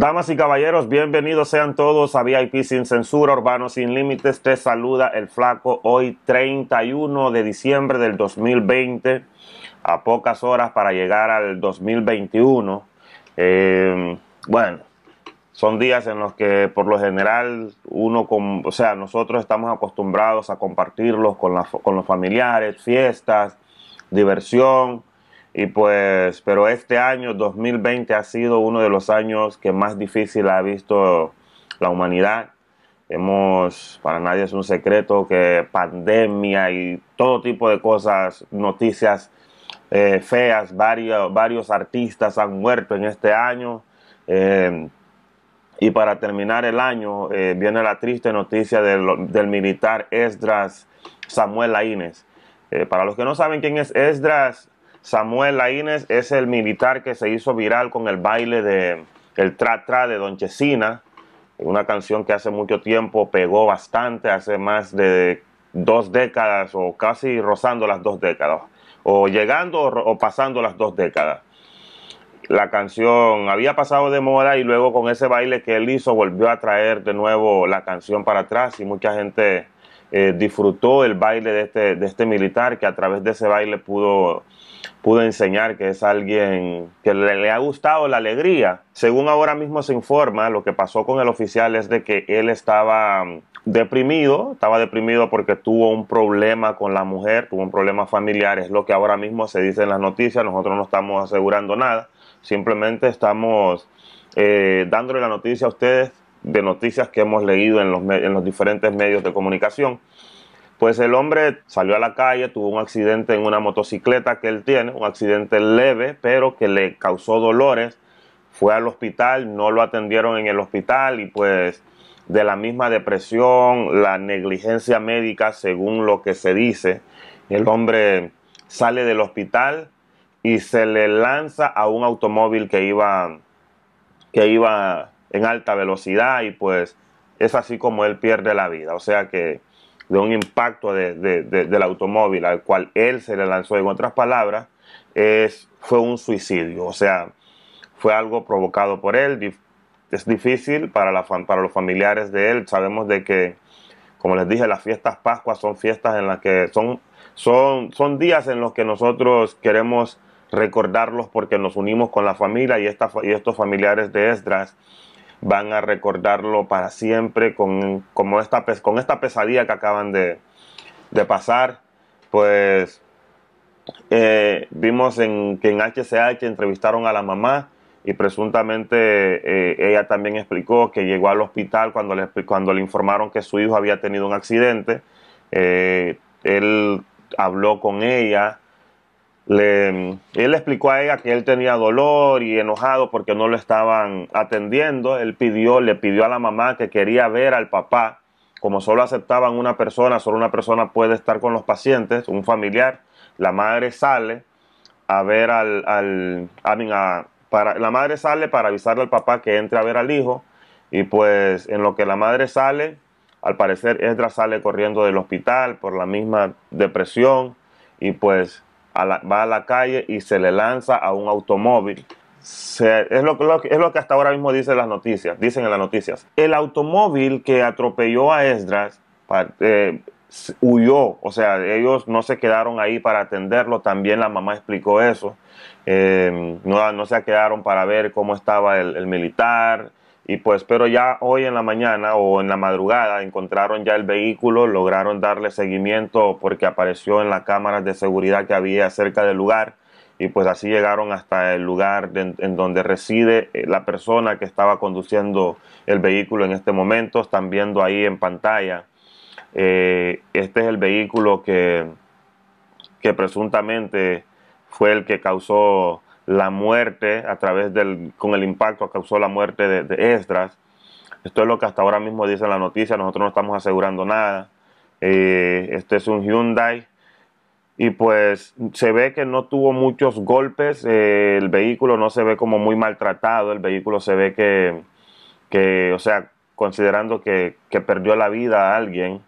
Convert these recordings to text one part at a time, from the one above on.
Damas y caballeros, bienvenidos sean todos a VIP Sin Censura, Urbano Sin Límites. Te saluda el flaco hoy 31 de diciembre del 2020, a pocas horas para llegar al 2021. Em, bueno, son días en los que por lo general uno, con, o sea, nosotros estamos acostumbrados a compartirlos con, con los familiares, fiestas, diversión y pues, pero este año 2020 ha sido uno de los años que más difícil ha visto la humanidad. Hemos, para nadie es un secreto que pandemia y todo tipo de cosas, noticias eh, feas, varios, varios artistas han muerto en este año. Eh, y para terminar el año eh, viene la triste noticia del, del militar Esdras Samuel Laínez. para los que no saben quién es Esdras, Samuel Laínez es el militar que se hizo viral con el baile de el tra-tra de Don Chesina, una canción que hace mucho tiempo pegó bastante, hace más de dos décadas o casi rozando las dos décadas, o llegando o, o pasando las dos décadas. La canción había pasado de moda y luego con ese baile que él hizo volvió a traer de nuevo la canción para atrás y mucha gente eh, disfrutó el baile de este, de este militar, que a través de ese baile pudo, pudo enseñar que es alguien que le, ha gustado la alegría. Según ahora mismo se informa, lo que pasó con el oficial es de que él estaba mm, deprimido, estaba deprimido porque tuvo un problema con la mujer, tuvo un problema familiar, es lo que ahora mismo se dice en las noticias, nosotros no estamos asegurando nada, simplemente estamos eh, dándole la noticia a ustedes de noticias que hemos leído en los, diferentes medios de comunicación. Pues el hombre salió a la calle, tuvo un accidente en una motocicleta que él tiene, un accidente leve, pero que le causó dolores. Fue al hospital, no lo atendieron en el hospital y pues de la misma depresión, la negligencia médica, según lo que se dice, el hombre sale del hospital y se le lanza a un automóvil que iba, que iba en alta velocidad y pues es así como él pierde la vida. O sea que de un impacto del automóvil al cual él se le lanzó, en otras palabras, es, fue un suicidio. O sea, fue algo provocado por él. Es difícil para, la, para los familiares de él. Sabemos de que, como les dije, las fiestas Pascuas son fiestas en las que son, son, son días en los que nosotros queremos recordarlos porque nos unimos con la familia y, y estos familiares de Esdras van a recordarlo para siempre con, como esta, con esta pesadilla que acaban de, pasar. Pues eh, vimos en, que en HCH entrevistaron a la mamá y presuntamente eh, ella también explicó que llegó al hospital cuando le, cuando le informaron que su hijo había tenido un accidente. Eh, él habló con ella, le, él explicó a ella que él tenía dolor y enojado porque no lo estaban atendiendo. Él pidió, le pidió a la mamá que quería ver al papá. Como solo aceptaban una persona, solo una persona puede estar con los pacientes, un familiar. La madre sale a ver al, para, la madre sale para avisarle al papá que entre a ver al hijo. Y pues en lo que la madre sale, al parecer Esdra sale corriendo del hospital por la misma depresión. Y pues va a la calle y se le lanza a un automóvil. es, lo, es lo que hasta ahora mismo dicen las noticias, dicen en las noticias. El automóvil que atropelló a Esdras eh, huyó, o sea, ellos no se quedaron ahí para atenderlo, también la mamá explicó eso, eh, no, se quedaron para ver cómo estaba el militar, y pues, pero ya hoy en la mañana o en la madrugada encontraron ya el vehículo, lograron darle seguimiento porque apareció en las cámaras de seguridad que había cerca del lugar. Y pues así llegaron hasta el lugar en donde reside eh, la persona que estaba conduciendo el vehículo en este momento. Están viendo ahí en pantalla. Eh, este es el vehículo que, que presuntamente fue el que causó la muerte a través del, con el impacto que causó la muerte de, de, Esdras. Esto es lo que hasta ahora mismo dice la noticia, nosotros no estamos asegurando nada. Eh, este es un Hyundai y pues se ve que no tuvo muchos golpes, eh, el vehículo no se ve como muy maltratado, el vehículo se ve que, que o sea, considerando que, que perdió la vida a alguien,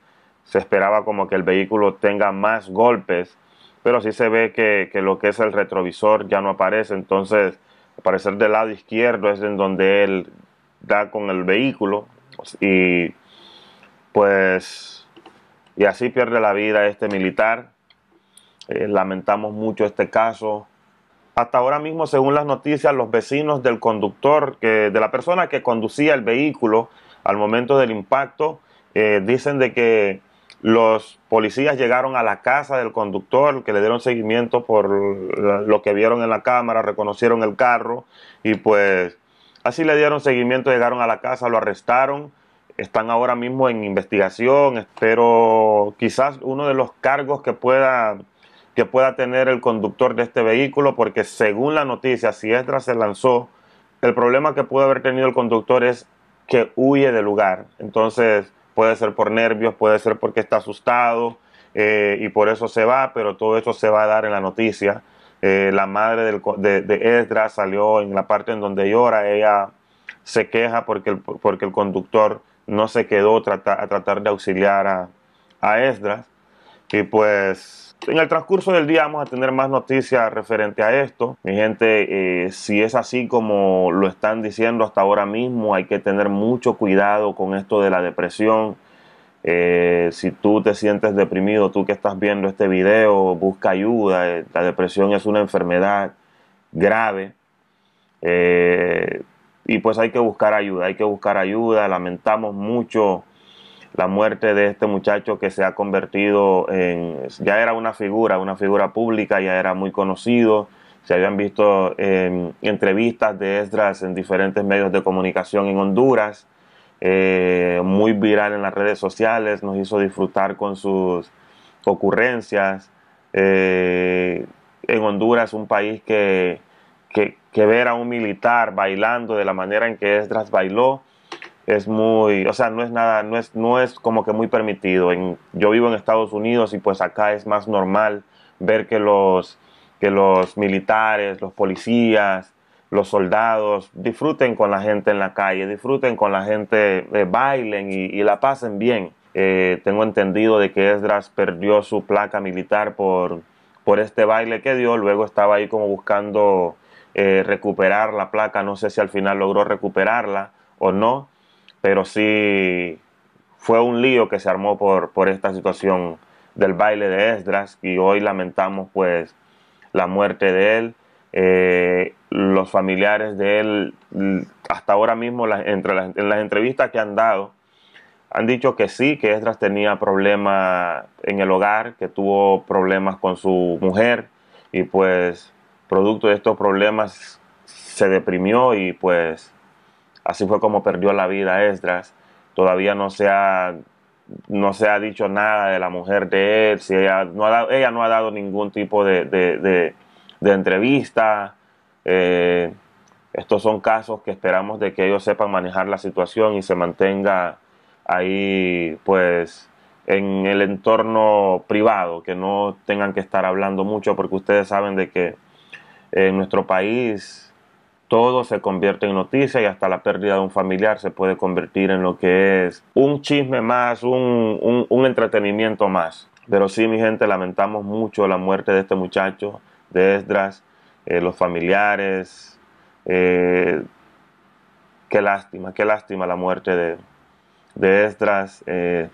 se esperaba como que el vehículo tenga más golpes pero sí se ve que, lo que es el retrovisor ya no aparece, entonces aparecer del lado izquierdo es en donde él da con el vehículo y pues y así pierde la vida este militar. Eh, lamentamos mucho este caso. Hasta ahora mismo, según las noticias, los vecinos del conductor, que, de la persona que conducía el vehículo al momento del impacto, eh, dicen de que los policías llegaron a la casa del conductor, que le dieron seguimiento por lo que vieron en la cámara, reconocieron el carro y pues así le dieron seguimiento, llegaron a la casa, lo arrestaron, están ahora mismo en investigación, pero quizás uno de los cargos que pueda que pueda tener el conductor de este vehículo, porque según la noticia, si Estra se lanzó, el problema que puede haber tenido el conductor es que huye del lugar. Entonces, puede ser por nervios, puede ser porque está asustado eh, y por eso se va, pero todo eso se va a dar en la noticia. Eh, la madre de, de, salió en la parte en donde llora, ella se queja porque el, porque el conductor no se quedó a tratar de auxiliar a, a Esdras. Y pues en el transcurso del día vamos a tener más noticias referente a esto. Mi gente, eh, si es así como lo están diciendo hasta ahora mismo, hay que tener mucho cuidado con esto de la depresión. Eh, si tú te sientes deprimido, tú que estás viendo este video, busca ayuda. Eh, la depresión es una enfermedad grave. y pues hay que buscar ayuda, hay que buscar ayuda. Lamentamos mucho la muerte de este muchacho que se ha convertido en, ya era una figura, una figura pública, ya era muy conocido, se habían visto em, entrevistas de Esdras en diferentes medios de comunicación en Honduras, eh, muy viral en las redes sociales, nos hizo disfrutar con sus ocurrencias. Eh, en Honduras, un país que, que, que ver a un militar bailando de la manera en que Esdras bailó, es muy, o sea, no es nada, no es, no es como que muy permitido. En, yo vivo en Estados Unidos y pues acá es más normal ver que los, que los militares, los policías, los soldados disfruten con la gente en la calle, disfruten con la gente, eh, bailen y, la pasen bien. Eh, tengo entendido de que Esdras perdió su placa militar por, por este baile que dio, luego estaba ahí como buscando eh, recuperar la placa, no sé si al final logró recuperarla o no, pero sí fue un lío que se armó por, por esta situación del baile de Esdras y hoy lamentamos pues la muerte de él. Eh, los familiares de él, mm, hasta ahora mismo entre en las entrevistas que han dado, han dicho que sí, que Esdras tenía problemas en el hogar, que tuvo problemas con su mujer y pues producto de estos problemas se deprimió y pues Así fue como perdió la vida Esdras. Todavía no se ha, no se ha dicho nada de la mujer de él. ella, no ha dado, ella no ha dado ningún tipo de, entrevista. Eh, estos son casos que esperamos de que ellos sepan manejar la situación y se mantenga ahí, pues, en el entorno privado, que no tengan que estar hablando mucho, porque ustedes saben de que en nuestro país todo se convierte en noticia y hasta la pérdida de un familiar se puede convertir en lo que es un chisme más, un, entretenimiento más. Pero sí, mi gente, lamentamos mucho la muerte de este muchacho, de Esdras, eh, los familiares. Eh, qué lástima, qué lástima la muerte de, de Esdras. Eh,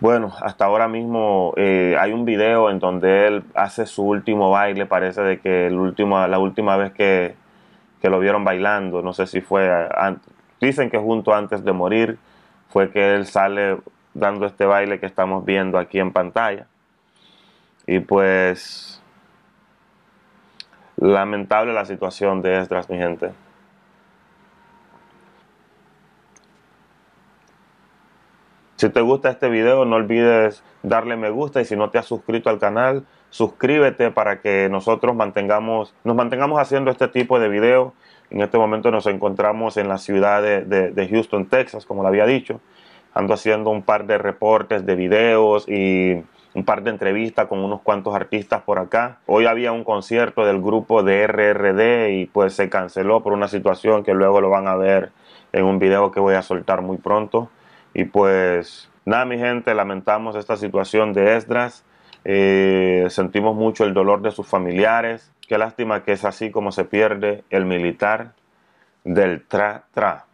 bueno, hasta ahora mismo eh, hay un video en donde él hace su último baile, parece de que el último, la última vez que, que lo vieron bailando, no sé si fue, dicen que junto antes de morir, fue que él sale dando este baile que estamos viendo aquí en pantalla. Y pues lamentable la situación de Esdras, mi gente. Si te gusta este video, no olvides darle me gusta y si no te has suscrito al canal, suscríbete para que nosotros mantengamos, nos mantengamos haciendo este tipo de videos. En este momento nos encontramos en la ciudad de, Houston, Texas, como lo había dicho. Ando haciendo un par de reportes de videos y un par de entrevistas con unos cuantos artistas por acá. Hoy había un concierto del grupo de RRD y pues se canceló por una situación que luego lo van a ver en un video que voy a soltar muy pronto. Y pues nada, mi gente, lamentamos esta situación de Esdras. Eh, sentimos mucho el dolor de sus familiares. Qué lástima que es así como se pierde el militar del tra-tra.